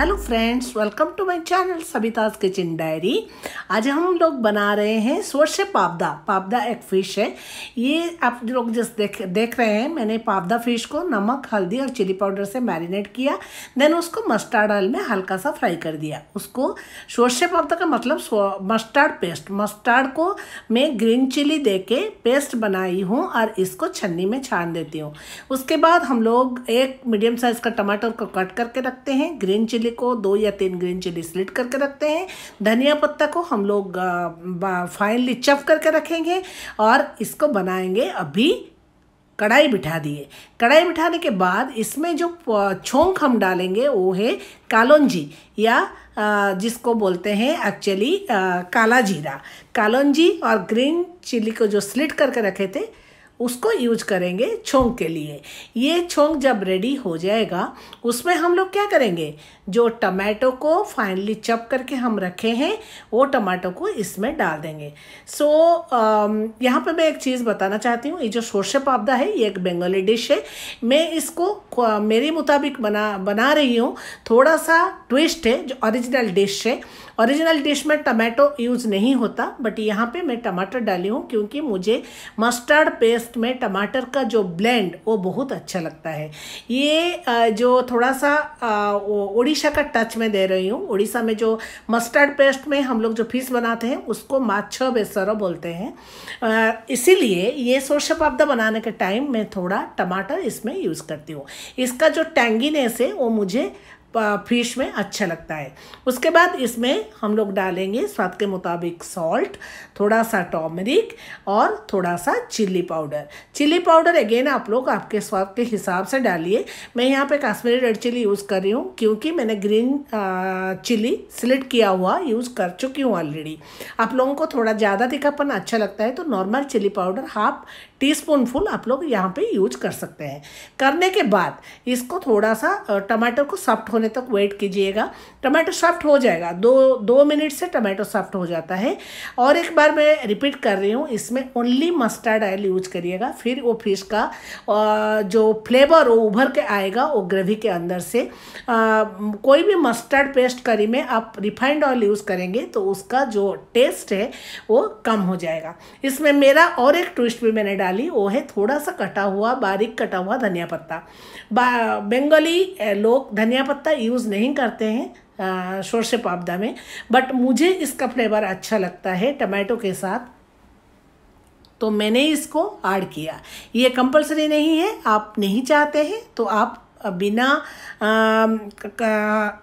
hello friends welcome to my channel Sabita's kitchen diary आज हम लोग बना रहे हैं सोर्से पापदा पापदा एक फ़िश है ये आप लोग जस्ट देख देख रहे हैं मैंने पापदा फ़िश को नमक हल्दी और चिली पाउडर से मैरिनेट किया देन उसको मस्टर्ड ऑयल में हल्का सा फ्राई कर दिया उसको सोर्से पापदा का मतलब मस्टर्ड पेस्ट मस्टर्ड को मैं ग्रीन चिली दे के पेस्ट बनाई हूँ और इसको छन्नी में छान देती हूँ उसके बाद हम लोग एक मीडियम साइज़ का टमाटर को कट करके रखते हैं ग्रीन चिली खीरे को दो या तीन ग्रीन चिली स्लिट करके रखते हैं धनिया पत्ता को हम लोग फाइनली चप करके रखेंगे और इसको बनाएंगे अभी कढ़ाई बिठा दिए कढ़ाई बिठाने के बाद इसमें जो छोंक हम डालेंगे वो है कालोंजी या जिसको बोलते हैं एक्चुअली काला जीरा कालोंजी और ग्रीन चिली को जो स्लिट करके रखे थे उसको यूज करेंगे छोंक के लिए ये छोंक जब रेडी हो जाएगा उसमें हम लोग क्या करेंगे जो टमाटो को फाइनली चप करके हम रखे हैं वो टमाटो को इसमें डाल देंगे सो so, um, यहाँ पे मैं एक चीज़ बताना चाहती हूँ ये जो सोर्से पापदा है ये एक बंगाली डिश है मैं इसको मेरे मुताबिक बना बना रही हूँ थोड़ा सा ट्विस्ट है जो ओरिजिनल डिश है ओरिजिनल डिश में टमाटो यूज़ नहीं होता बट यहाँ पे मैं टमाटर डाली हूँ क्योंकि मुझे मस्टर्ड पेस्ट में टमाटर का जो ब्लेंड वो बहुत अच्छा लगता है ये जो थोड़ा सा उड़ीसा का टच में दे रही हूँ उड़ीसा में जो मस्टर्ड पेस्ट में हम लोग जो फीस बनाते हैं उसको माछ बेसरो बोलते हैं इसीलिए ये सोर्स पापदा बनाने के टाइम मैं थोड़ा टमाटर इसमें यूज़ करती हूँ इसका जो टैंगीनेस है वो मुझे फिश में अच्छा लगता है उसके बाद इसमें हम लोग डालेंगे स्वाद के मुताबिक सॉल्ट थोड़ा सा टॉमरिक और थोड़ा सा chilli powder chilli powder again आप लोग आपके स्वाद के हिसाब से डालिए मैं यहाँ पे कश्मीरी रेड चिली यूज़ कर रही हूँ क्योंकि मैंने ग्रीन चिली सिलेक्ट किया हुआ यूज़ कर चुकी हूँ ऑलरेडी आप लोगों को थोड़ा ज़्यादा तिखापन अच्छा लगता है तो normal chilli powder half teaspoonful आप लोग यहाँ पे यूज कर सकते हैं करने के बाद इसको थोड़ा सा टमाटर को सॉफ्ट होने तक वेट कीजिएगा टमाटो सॉफ्ट हो जाएगा दो दो मिनट से टमाटो सॉफ्ट हो जाता है और एक बार मैं रिपीट कर रही हूँ इसमें ओनली मस्टर्ड ऑयल यूज करिएगा फिर वो फिश का जो फ्लेवर वो उभर के आएगा वो ग्रेवी के अंदर से कोई भी मस्टर्ड पेस्ट करी में आप रिफाइंड ऑयल यूज़ करेंगे तो उसका जो टेस्ट है वो कम हो जाएगा इसमें मेरा और एक ट्विस्ट भी मैंने डाली वो है थोड़ा सा कटा हुआ बारीक कटा हुआ धनिया पत्ता बंगाली लोग धनिया पत्ता ज़्यादा यूज़ नहीं करते हैं से पापदा में बट मुझे इसका फ्लेवर अच्छा लगता है टमाटो के साथ तो मैंने इसको ऐड किया ये कंपलसरी नहीं है आप नहीं चाहते हैं तो आप बिना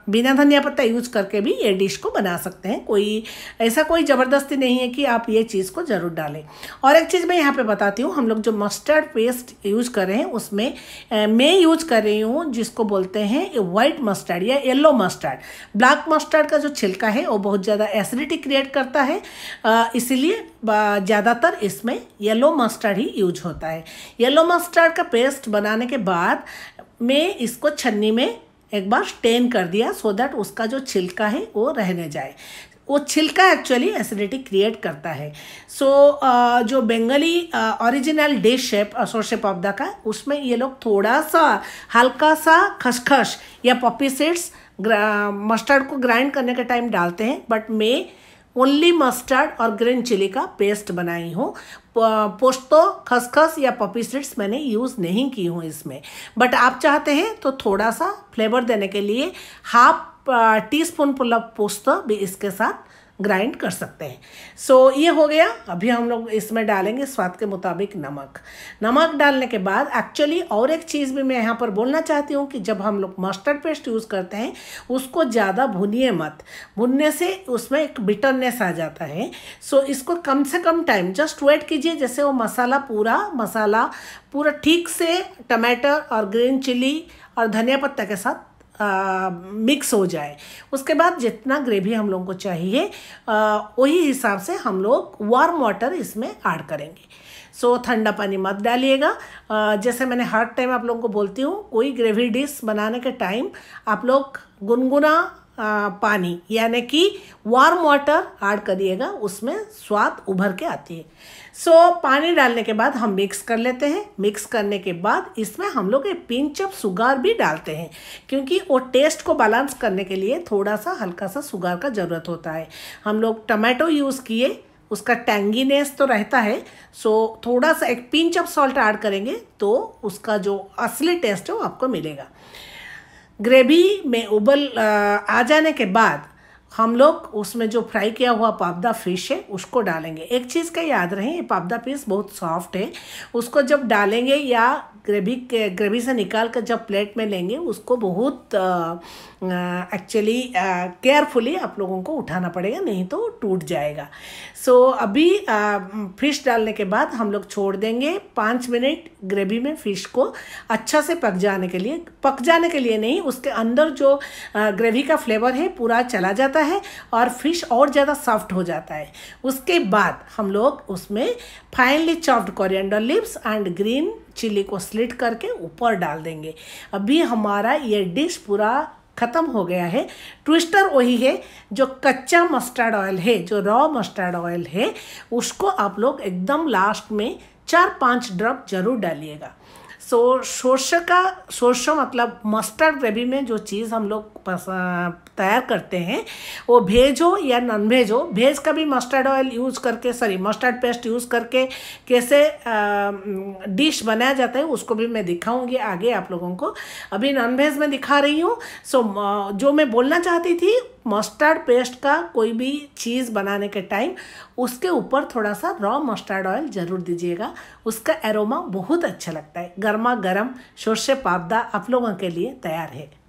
बिना धनिया पत्ता यूज करके भी ये डिश को बना सकते हैं कोई ऐसा कोई ज़बरदस्ती नहीं है कि आप ये चीज़ को ज़रूर डालें और एक चीज़ मैं यहाँ पे बताती हूँ हम लोग जो मस्टर्ड पेस्ट यूज कर रहे हैं उसमें मैं यूज कर रही हूँ जिसको बोलते हैं वाइट मस्टर्ड या येल्लो मस्टर्ड ब्लैक मस्टर्ड का जो छिलका है वो बहुत ज़्यादा एसिडिटी क्रिएट करता है इसीलिए ज़्यादातर इसमें येलो मस्टर्ड ही यूज होता है येलो मस्टर्ड का पेस्ट बनाने के बाद में इसको छन्नी में एक बार स्टेन कर दिया सो so दैट उसका जो छिलका है वो रहने जाए वो छिलका एक्चुअली एसिडिटी क्रिएट करता है सो so, uh, जो बंगाली ओरिजिनल डिश है सोर्से पावदा का उसमें ये लोग थोड़ा सा हल्का सा खसखस या पॉपी सीड्स मस्टर्ड को ग्राइंड करने के टाइम डालते हैं बट मैं ओनली मस्टर्ड और ग्रीन चिली का पेस्ट बनाई हूँ पोस्तो खसखस या पपी सीड्स मैंने यूज़ नहीं की हूँ इसमें बट आप चाहते हैं तो थोड़ा सा फ्लेवर देने के लिए हाफ टी स्पून पुल पोस्त भी इसके साथ ग्राइंड कर सकते हैं सो so, ये हो गया अभी हम लोग इसमें डालेंगे स्वाद के मुताबिक नमक नमक डालने के बाद एक्चुअली और एक चीज़ भी मैं यहाँ पर बोलना चाहती हूँ कि जब हम लोग मस्टर्ड पेस्ट यूज़ करते हैं उसको ज़्यादा भुनिए मत भुनने से उसमें एक बिटरनेस आ जाता है सो so, इसको कम से कम टाइम जस्ट वेट कीजिए जैसे वो मसाला पूरा मसाला पूरा ठीक से टमाटर और ग्रीन चिली और धनिया पत्ता के साथ मिक्स हो जाए उसके बाद जितना ग्रेवी हम लोगों को चाहिए वही हिसाब से हम लोग वार्म वाटर इसमें ऐड करेंगे सो so, ठंडा पानी मत डालिएगा जैसे मैंने हर टाइम आप लोगों को बोलती हूँ कोई ग्रेवी डिश बनाने के टाइम आप लोग गुनगुना आ, पानी यानी कि वार्म वाटर ऐड करिएगा उसमें स्वाद उभर के आती है सो so, पानी डालने के बाद हम मिक्स कर लेते हैं मिक्स करने के बाद इसमें हम लोग एक पिंच ऑफ सुगार भी डालते हैं क्योंकि वो टेस्ट को बैलेंस करने के लिए थोड़ा सा हल्का सा सुगार का ज़रूरत होता है हम लोग टमाटो यूज़ किए उसका टैंगीनेस तो रहता है सो थोड़ा सा एक पिंच ऑफ सॉल्ट ऐड करेंगे तो उसका जो असली टेस्ट है वो आपको मिलेगा ग्रेवी में उबल आ जाने के बाद हम लोग उसमें जो फ्राई किया हुआ पापदा फिश है उसको डालेंगे एक चीज़ का याद रहे ये पापदा पीस बहुत सॉफ्ट है उसको जब डालेंगे या ग्रेवी के ग्रेवी से निकाल कर जब प्लेट में लेंगे उसको बहुत एक्चुअली केयरफुली आप लोगों को उठाना पड़ेगा नहीं तो टूट जाएगा सो so, अभी फिश डालने के बाद हम लोग छोड़ देंगे पाँच मिनट ग्रेवी में फ़िश को अच्छा से पक जाने के लिए पक जाने के लिए नहीं उसके अंदर जो ग्रेवी का फ्लेवर है पूरा चला जाता है है और फिश और ज़्यादा सॉफ्ट हो जाता है उसके बाद हम लोग उसमें finally chopped coriander leaves and green chilli को स्लिट करके ऊपर डाल देंगे अभी हमारा ये डिश पूरा ख़त्म हो गया है ट्विस्टर वही है जो कच्चा मस्टर्ड ऑयल है जो रॉ मस्टर्ड ऑयल है उसको आप लोग एकदम लास्ट में चार पांच ड्रॉप जरूर डालिएगा सो सोर्स का सोर्स मतलब मस्टर्ड ग्रेवी में जो चीज़ हम लोग तैयार करते हैं वो भेज हो या नॉन भेज हो भेज का भी मस्टर्ड ऑयल यूज़ करके सॉरी मस्टर्ड पेस्ट यूज़ करके कैसे डिश बनाया जाता है उसको भी मैं दिखाऊंगी आगे आप लोगों को अभी नॉन भेज में दिखा रही हूँ सो so, जो मैं बोलना चाहती थी मस्टर्ड पेस्ट का कोई भी चीज़ बनाने के टाइम उसके ऊपर थोड़ा सा रॉ मस्टर्ड ऑयल ज़रूर दीजिएगा उसका एरोमा बहुत अच्छा लगता है गर्मा गर्म शोरशे पापदा आप लोगों के लिए तैयार है